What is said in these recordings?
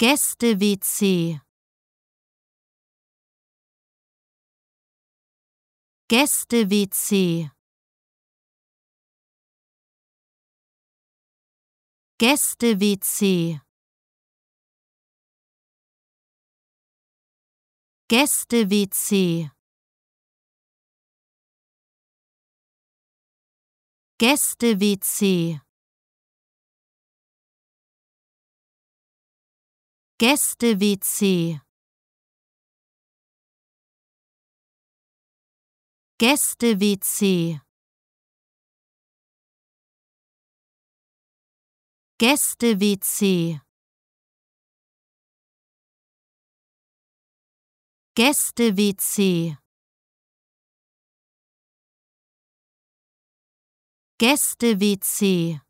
Gäste-WC Gäste-WC Gäste-WC Gäste-WC Gäste-WC Gäste-WC Gäste-WC Gäste-WC Gäste-WC Gäste-WC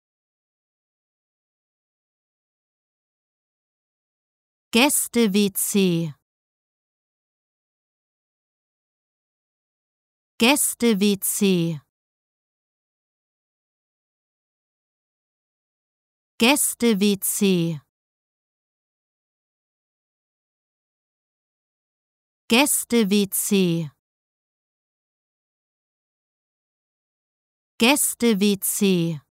Gäste-WC Gäste-WC Gäste-WC Gäste-WC Gäste-WC